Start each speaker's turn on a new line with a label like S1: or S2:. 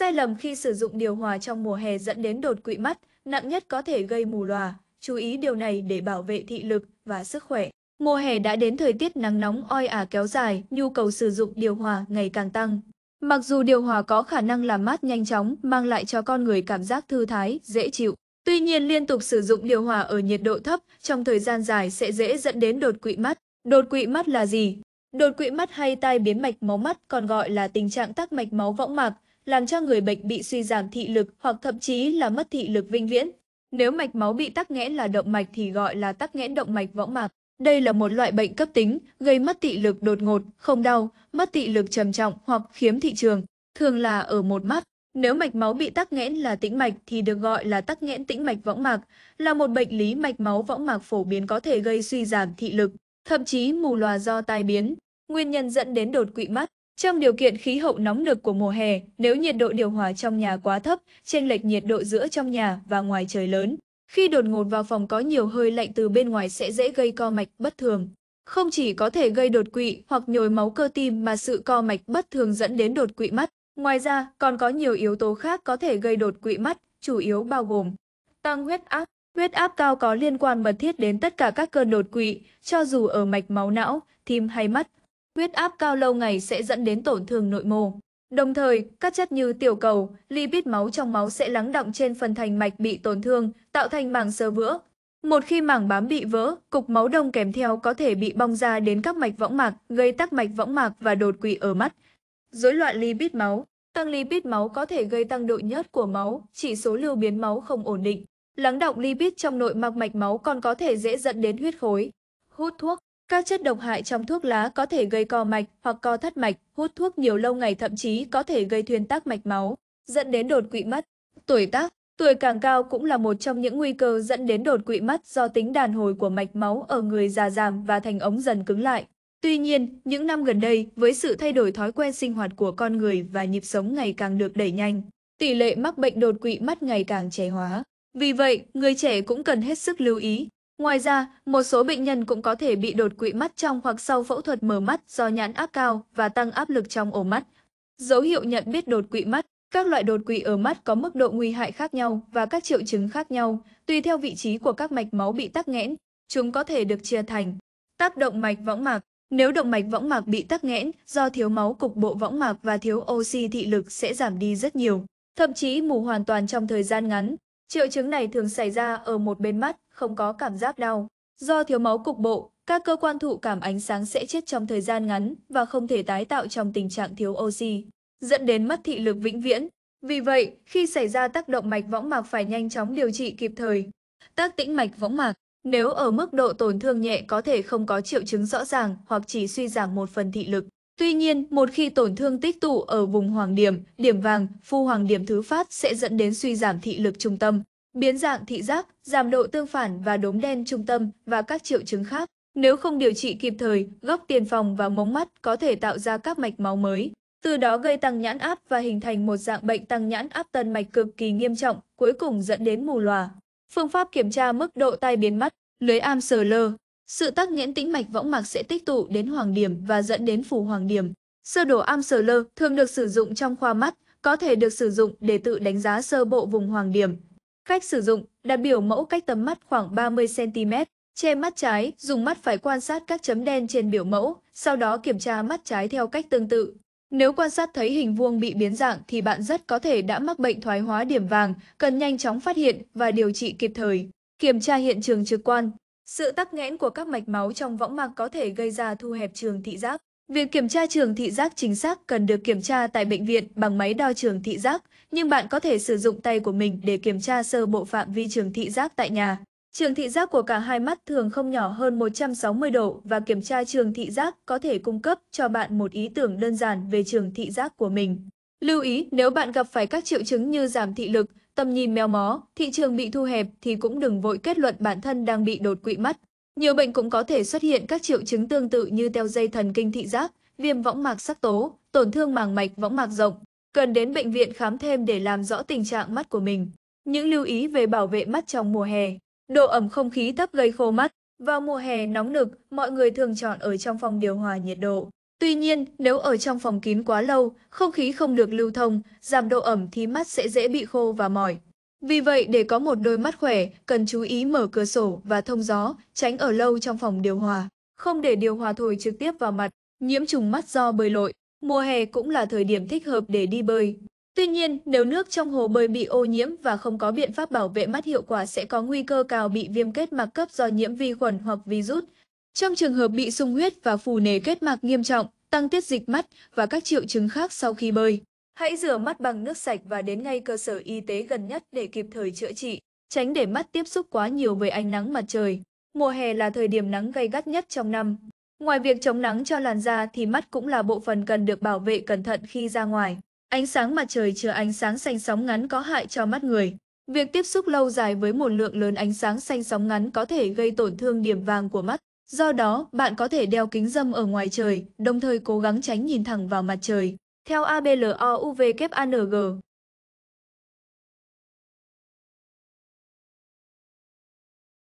S1: Sai lầm khi sử dụng điều hòa trong mùa hè dẫn đến đột quỵ mắt, nặng nhất có thể gây mù lòa. Chú ý điều này để bảo vệ thị lực và sức khỏe. Mùa hè đã đến thời tiết nắng nóng oi ả kéo dài, nhu cầu sử dụng điều hòa ngày càng tăng. Mặc dù điều hòa có khả năng làm mát nhanh chóng, mang lại cho con người cảm giác thư thái, dễ chịu. Tuy nhiên liên tục sử dụng điều hòa ở nhiệt độ thấp trong thời gian dài sẽ dễ dẫn đến đột quỵ mắt. Đột quỵ mắt là gì? Đột quỵ mắt hay tai biến mạch máu mắt còn gọi là tình trạng tắc mạch máu võng mạc, làm cho người bệnh bị suy giảm thị lực hoặc thậm chí là mất thị lực vinh viễn. Nếu mạch máu bị tắc nghẽn là động mạch thì gọi là tắc nghẽn động mạch võng mạc. Đây là một loại bệnh cấp tính, gây mất thị lực đột ngột, không đau, mất thị lực trầm trọng hoặc khiếm thị trường, thường là ở một mắt. Nếu mạch máu bị tắc nghẽn là tĩnh mạch thì được gọi là tắc nghẽn tĩnh mạch võng mạc, là một bệnh lý mạch máu võng mạc phổ biến có thể gây suy giảm thị lực, thậm chí mù lòa do tai biến. Nguyên nhân dẫn đến đột quỵ mắt trong điều kiện khí hậu nóng nực của mùa hè, nếu nhiệt độ điều hòa trong nhà quá thấp, chênh lệch nhiệt độ giữa trong nhà và ngoài trời lớn, khi đột ngột vào phòng có nhiều hơi lạnh từ bên ngoài sẽ dễ gây co mạch bất thường. Không chỉ có thể gây đột quỵ hoặc nhồi máu cơ tim mà sự co mạch bất thường dẫn đến đột quỵ mắt. Ngoài ra, còn có nhiều yếu tố khác có thể gây đột quỵ mắt, chủ yếu bao gồm tăng huyết áp. Huyết áp cao có liên quan mật thiết đến tất cả các cơn đột quỵ, cho dù ở mạch máu não, tim hay mắt. Huyết áp cao lâu ngày sẽ dẫn đến tổn thương nội mô. Đồng thời, các chất như tiểu cầu, lipid máu trong máu sẽ lắng động trên phần thành mạch bị tổn thương, tạo thành màng sơ vữa. Một khi màng bám bị vỡ, cục máu đông kèm theo có thể bị bong ra đến các mạch võng mạc, gây tắc mạch võng mạc và đột quỵ ở mắt. Rối loạn lipid máu Tăng lipid máu có thể gây tăng độ nhớt của máu, chỉ số lưu biến máu không ổn định. Lắng động lipid trong nội mạc mạch máu còn có thể dễ dẫn đến huyết khối. Hút thuốc các chất độc hại trong thuốc lá có thể gây co mạch hoặc co thắt mạch, hút thuốc nhiều lâu ngày thậm chí có thể gây thuyên tắc mạch máu, dẫn đến đột quỵ mắt. Tuổi tác, tuổi càng cao cũng là một trong những nguy cơ dẫn đến đột quỵ mắt do tính đàn hồi của mạch máu ở người già giảm và thành ống dần cứng lại. Tuy nhiên, những năm gần đây, với sự thay đổi thói quen sinh hoạt của con người và nhịp sống ngày càng được đẩy nhanh, tỷ lệ mắc bệnh đột quỵ mắt ngày càng trẻ hóa. Vì vậy, người trẻ cũng cần hết sức lưu ý, Ngoài ra, một số bệnh nhân cũng có thể bị đột quỵ mắt trong hoặc sau phẫu thuật mở mắt do nhãn áp cao và tăng áp lực trong ổ mắt. Dấu hiệu nhận biết đột quỵ mắt Các loại đột quỵ ở mắt có mức độ nguy hại khác nhau và các triệu chứng khác nhau, tùy theo vị trí của các mạch máu bị tắc nghẽn. Chúng có thể được chia thành tác động mạch võng mạc. Nếu động mạch võng mạc bị tắc nghẽn do thiếu máu cục bộ võng mạc và thiếu oxy thị lực sẽ giảm đi rất nhiều, thậm chí mù hoàn toàn trong thời gian ngắn. Triệu chứng này thường xảy ra ở một bên mắt không có cảm giác đau. Do thiếu máu cục bộ, các cơ quan thụ cảm ánh sáng sẽ chết trong thời gian ngắn và không thể tái tạo trong tình trạng thiếu oxy, dẫn đến mất thị lực vĩnh viễn. Vì vậy, khi xảy ra tác động mạch võng mạc phải nhanh chóng điều trị kịp thời. Tác tĩnh mạch võng mạc, nếu ở mức độ tổn thương nhẹ có thể không có triệu chứng rõ ràng hoặc chỉ suy giảm một phần thị lực. Tuy nhiên, một khi tổn thương tích tụ ở vùng hoàng điểm, điểm vàng, phu hoàng điểm thứ phát sẽ dẫn đến suy giảm thị lực trung tâm, biến dạng thị giác, giảm độ tương phản và đốm đen trung tâm và các triệu chứng khác. Nếu không điều trị kịp thời, góc tiền phòng và mống mắt có thể tạo ra các mạch máu mới, từ đó gây tăng nhãn áp và hình thành một dạng bệnh tăng nhãn áp tân mạch cực kỳ nghiêm trọng, cuối cùng dẫn đến mù lòa. Phương pháp kiểm tra mức độ tai biến mắt, lưới am sờ lơ. Sự tắc nghẽn tĩnh mạch võng mạc sẽ tích tụ đến hoàng điểm và dẫn đến phù hoàng điểm. Sơ đồ am sờ lơ thường được sử dụng trong khoa mắt, có thể được sử dụng để tự đánh giá sơ bộ vùng hoàng điểm, Cách sử dụng, đặt biểu mẫu cách tầm mắt khoảng 30cm, che mắt trái, dùng mắt phải quan sát các chấm đen trên biểu mẫu, sau đó kiểm tra mắt trái theo cách tương tự. Nếu quan sát thấy hình vuông bị biến dạng thì bạn rất có thể đã mắc bệnh thoái hóa điểm vàng, cần nhanh chóng phát hiện và điều trị kịp thời. Kiểm tra hiện trường trực quan. Sự tắc nghẽn của các mạch máu trong võng mạc có thể gây ra thu hẹp trường thị giác. Việc kiểm tra trường thị giác chính xác cần được kiểm tra tại bệnh viện bằng máy đo trường thị giác, nhưng bạn có thể sử dụng tay của mình để kiểm tra sơ bộ phạm vi trường thị giác tại nhà. Trường thị giác của cả hai mắt thường không nhỏ hơn 160 độ và kiểm tra trường thị giác có thể cung cấp cho bạn một ý tưởng đơn giản về trường thị giác của mình. Lưu ý, nếu bạn gặp phải các triệu chứng như giảm thị lực, tầm nhìn méo mó, thị trường bị thu hẹp thì cũng đừng vội kết luận bản thân đang bị đột quỵ mắt. Nhiều bệnh cũng có thể xuất hiện các triệu chứng tương tự như teo dây thần kinh thị giác, viêm võng mạc sắc tố, tổn thương màng mạch võng mạc rộng. Cần đến bệnh viện khám thêm để làm rõ tình trạng mắt của mình. Những lưu ý về bảo vệ mắt trong mùa hè. Độ ẩm không khí thấp gây khô mắt. Vào mùa hè nóng nực, mọi người thường chọn ở trong phòng điều hòa nhiệt độ. Tuy nhiên, nếu ở trong phòng kín quá lâu, không khí không được lưu thông, giảm độ ẩm thì mắt sẽ dễ bị khô và mỏi. Vì vậy để có một đôi mắt khỏe, cần chú ý mở cửa sổ và thông gió, tránh ở lâu trong phòng điều hòa, không để điều hòa thổi trực tiếp vào mặt, nhiễm trùng mắt do bơi lội. Mùa hè cũng là thời điểm thích hợp để đi bơi. Tuy nhiên, nếu nước trong hồ bơi bị ô nhiễm và không có biện pháp bảo vệ mắt hiệu quả sẽ có nguy cơ cao bị viêm kết mạc cấp do nhiễm vi khuẩn hoặc virus. Trong trường hợp bị sung huyết và phù nề kết mạc nghiêm trọng, tăng tiết dịch mắt và các triệu chứng khác sau khi bơi, Hãy rửa mắt bằng nước sạch và đến ngay cơ sở y tế gần nhất để kịp thời chữa trị, tránh để mắt tiếp xúc quá nhiều với ánh nắng mặt trời. Mùa hè là thời điểm nắng gay gắt nhất trong năm. Ngoài việc chống nắng cho làn da thì mắt cũng là bộ phận cần được bảo vệ cẩn thận khi ra ngoài. Ánh sáng mặt trời chứa ánh sáng xanh sóng ngắn có hại cho mắt người. Việc tiếp xúc lâu dài với một lượng lớn ánh sáng xanh sóng ngắn có thể gây tổn thương điểm vàng của mắt. Do đó, bạn có thể đeo kính dâm ở ngoài trời, đồng thời cố gắng tránh nhìn thẳng vào mặt trời. Theo ABLOUVKANG,